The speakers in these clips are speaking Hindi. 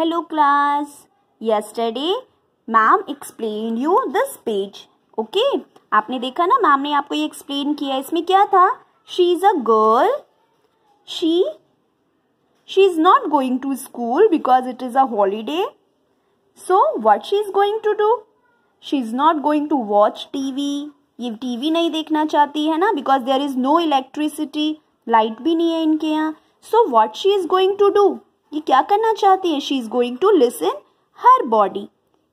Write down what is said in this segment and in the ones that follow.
Hello class. Yesterday ma'am explain you this page okay आपने देखा ना मैम ने आपको ये एक्सप्लेन किया इसमें क्या था she is a girl she she is not going to school because it is a holiday so what she is going to do she is not going to watch TV ये टीवी नहीं देखना चाहती है ना because there is no electricity light भी नहीं है इनके यहाँ so what she is going to do ये क्या करना चाहती है she is going to listen her body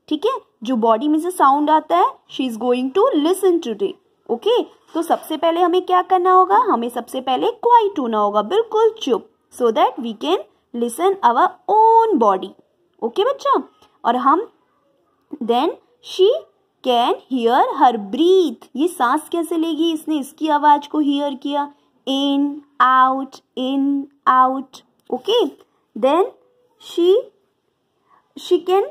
ठीक है जो बॉडी में से साउंड आता है she is going to listen today okay तो सबसे पहले हमें क्या करना होगा हमें सबसे पहले क्वाइट होना होगा बिल्कुल चुप so that we can listen our own body okay बच्चा और हम then she can hear her breath ये सांस कैसे लेगी इसने इसकी आवाज को हियर किया in out in out okay Then she she can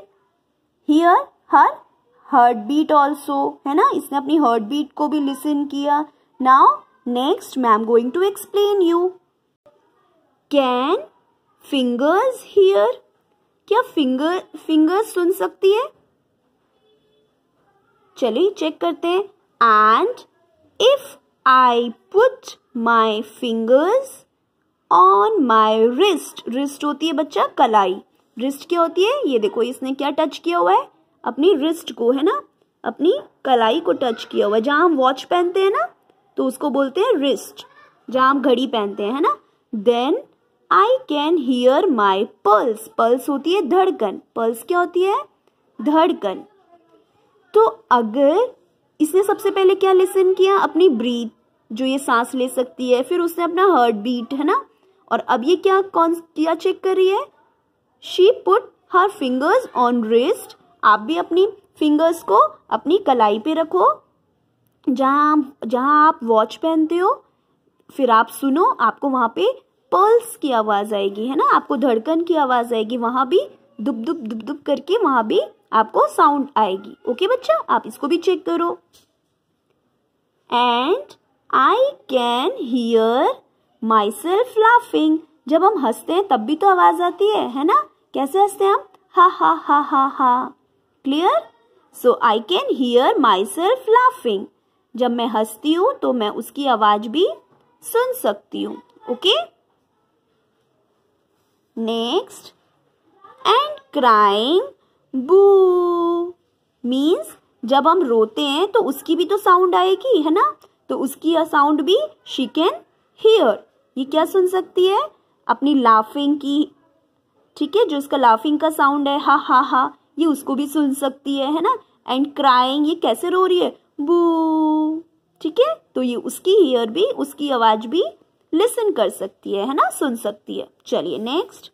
hear her heart beat also है ना इसने अपनी हार्ट बीट को भी लिसन किया now next ma'am going to explain you can fingers hear क्या फिंगर फिंगर्स सुन सकती है चलिए चेक करते हैं and if I put my fingers on my wrist wrist होती है बच्चा कलाई रिस्ट क्या होती है ये देखो इसने क्या टच किया हुआ है अपनी रिस्ट को है ना अपनी कलाई को टच किया हुआ है जहाँ हम वॉच पहनते हैं ना तो उसको बोलते हैं रिस्ट जहाँ हम घड़ी पहनते हैं ना then I can hear my pulse pulse होती है धड़कन पल्स क्या होती है धड़कन तो अगर इसने सबसे पहले क्या लेसन किया अपनी ब्रीथ जो ये सांस ले सकती है फिर उसने अपना हार्ट बीट है ना और अब ये क्या कौन क्या चेक कर रही है she put her fingers on wrist आप भी अपनी फिंगर्स को अपनी कलाई पे रखो जहाँ जहाँ आप वॉच पहनते हो फिर आप सुनो आपको वहाँ पे पल्स की आवाज़ आएगी है ना आपको धड़कन की आवाज़ आएगी वहाँ भी दुब दुब दुब दुब करके वहाँ भी आपको साउंड आएगी ओके बच्चा आप इसको भी चेक करो and I can hear myself laughing जब हम हंसते हैं तब भी तो आवाज आती है है ना कैसे हंसते हैं हम हा हा हा हा हा clear so I can hear myself laughing जब मैं हंसती हूँ तो मैं उसकी आवाज भी सुन सकती हूँ okay next and crying boo means जब हम रोते हैं तो उसकी भी तो साउंड आएगी है ना तो उसकी साउंड भी शी कैन हियर ये क्या सुन सकती है अपनी लाफिंग की ठीक है जो इसका लाफिंग का साउंड है हा हा हा ये उसको भी सुन सकती है है ना एंड क्राइंग ये कैसे रो रही है बू ठीक है तो ये उसकी ईयर भी उसकी आवाज भी लिसन कर सकती है है ना सुन सकती है चलिए नेक्स्ट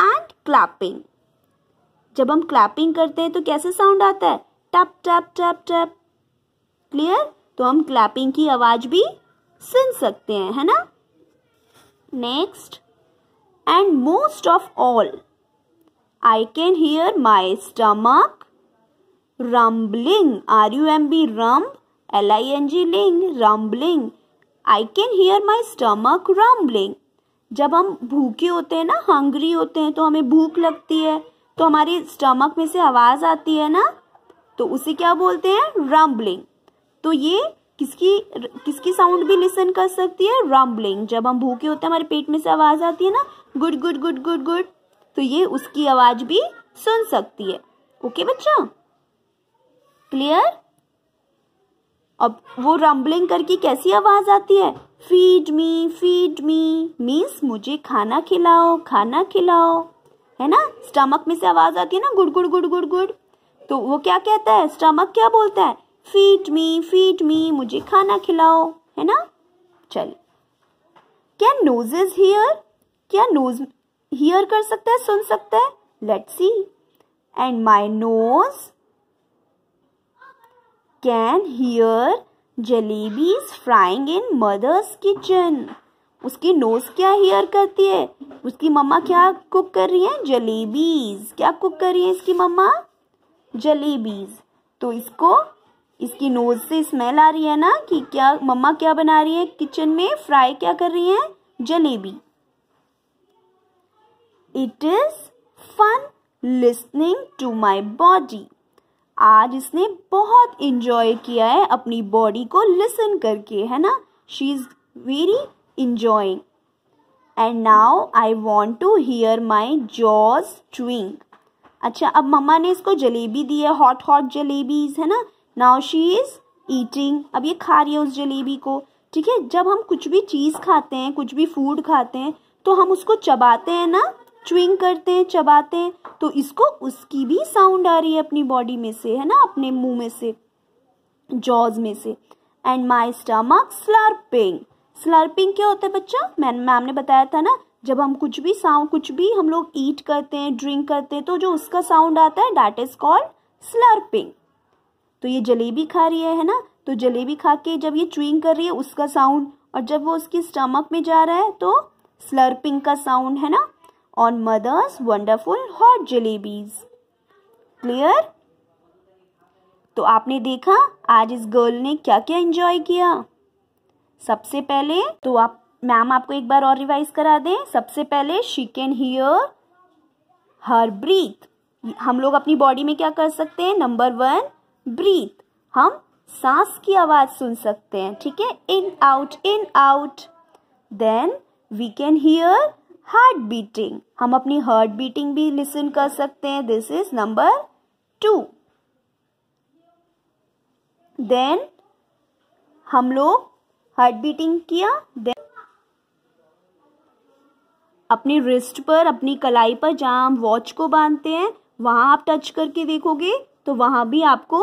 एंड क्लैपिंग जब हम क्लैपिंग करते हैं तो कैसे साउंड आता है टप टप टप टप क्लियर तो हम क्लैपिंग की आवाज भी सुन सकते हैं है ना next, and most of all, I can hear my stomach rumbling. R-U-M-B, rumb, L-I-N-G, ling, rumbling. i can hear my stomach rumbling जब हम भूखे होते हैं ना हंग्री होते हैं तो हमें भूख लगती है तो हमारी स्टमक में से आवाज़ आती है ना तो उसे क्या बोलते हैं रम्बलिंग तो ये किसकी किसकी साउंड भी लिसन कर सकती है रामबलिंग जब हम भूखे होते हैं हमारे पेट में से आवाज़ आती है ना good good good good good तो ये उसकी आवाज़ भी सुन सकती है ओके बच्चा क्लियर अब वो रामबलिंग करके कैसी आवाज़ आती है feed me feed me means मुझे खाना खिलाओ खाना खिलाओ है ना स्टमक में से आवाज़ आती है ना गुड़ गुड़ गुड़ गुड़ गुड़ तो वो क्या कहता है स्टमक क्या बोलता है फीट मी फीट मी मुझे खाना खिलाओ है ना चल क्या नोज इज हियर क्या नोज हियर कर सकता है सुन सकता है let see and my nose can hear jalebis frying in mother's kitchen उसकी नोज क्या हियर करती है उसकी मम्मा क्या कुक कर रही है जलेबीज क्या कुक कर रही है इसकी मम्मा जलेबीज तो इसको इसकी नोज से स्मेल आ रही है ना कि क्या मम्मा क्या बना रही है किचन में फ्राई क्या कर रही है jalebi it is fun listening to my body आज इसने बहुत इंजॉय किया है अपनी बॉडी को लिसन करके है ना she is very enjoying and now I want to hear my jaws chewing अच्छा अब मम्मा ने इसको जलेबी दी है हॉट हॉट जलेबीज है ना नाउ शी इज ईटिंग अब ये खा रही है उस जलेबी को ठीक है जब हम कुछ भी चीज़ खाते हैं कुछ भी फूड खाते हैं तो हम उसको चबाते हैं ना च्विंग करते हैं चबाते हैं तो इसको उसकी भी साउंड आ रही है अपनी बॉडी में से है ना अपने मुंह में से जॉज में से एंड माई स्टमक स्लर्पिंग स्लर्पिंग क्या होता है बच्चा मैम मैम ने बताया था ना जब हम कुछ भी साउंड कुछ भी हम लोग ईट करते हैं ड्रिंक करते हैं तो जो उसका साउंड आता है डैट इज कॉल्ड स्लर्पिंग तो ये जलेबी खा रही है है ना तो जलेबी खा के जब ये चुइंग कर रही है उसका साउंड और जब वो उसकी स्टमक में जा रहा है तो स्लर्पिंग का साउंड है ना on mother's wonderful hot jalebis clear तो आपने देखा आज इस गर्ल ने क्या क्या एंजॉय किया सबसे पहले तो आप मैम आपको एक बार और रिवाइज करा दें सबसे पहले she can hear her breath हम लोग अपनी बॉडी में क्या कर सकते हैं नंबर वन ब्रीथ हम सांस की आवाज सुन सकते हैं ठीक है in out in out then we can hear heart beating हम अपनी हार्ट बीटिंग भी लिसन कर सकते हैं this is number two then हम लोग हार्ट बीटिंग किया देन अपनी रिस्ट पर अपनी कलाई पर जहाँ हम वॉच को बांधते हैं वहाँ आप टच करके देखोगे तो वहाँ भी आपको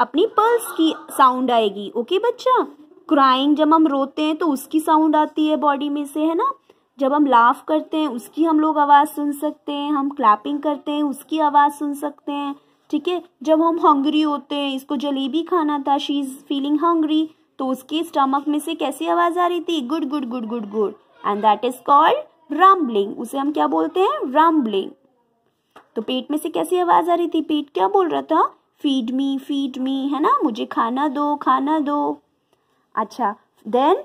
अपनी पल्स की साउंड आएगी ओके बच्चा क्राइंग जब हम रोते हैं तो उसकी साउंड आती है बॉडी में से है ना जब हम लाफ करते हैं उसकी हम लोग आवाज़ सुन सकते हैं हम क्लैपिंग करते हैं उसकी आवाज़ सुन सकते हैं ठीक है जब हम हंग्री होते हैं इसको जलेबी खाना था शी इज़ फीलिंग हंग्री तो उसके स्टमक में से कैसी आवाज़ आ रही थी good good good good good and that is called rumbling उसे हम क्या बोलते हैं रम्बलिंग तो पेट में से कैसी आवाज़ आ रही थी पेट क्या बोल रहा था फीड मी फीड मी है ना मुझे खाना दो खाना दो अच्छा देन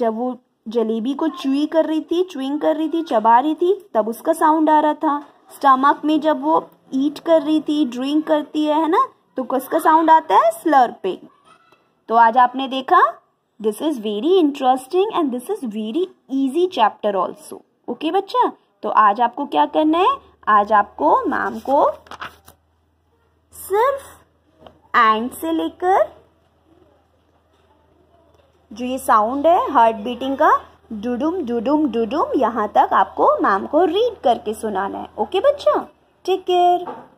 जब वो जलेबी को चुई कर रही थी चुइंग कर रही थी चबा रही थी तब उसका साउंड आ रहा था स्टमक में जब वो ईट कर रही थी ड्रिंक करती है है ना तो किसका साउंड आता है स्लर्पिंग तो आज आपने देखा this is very interesting and this is very easy chapter also okay बच्चा तो आज आपको क्या करना है आज आपको मैम को सिर्फ एंड से लेकर जो ये साउंड है हार्ट बीटिंग का डुडुम डुडुम डुडुम यहाँ तक आपको मैम को रीड करके सुनाना है ओके बच्चा टेक केयर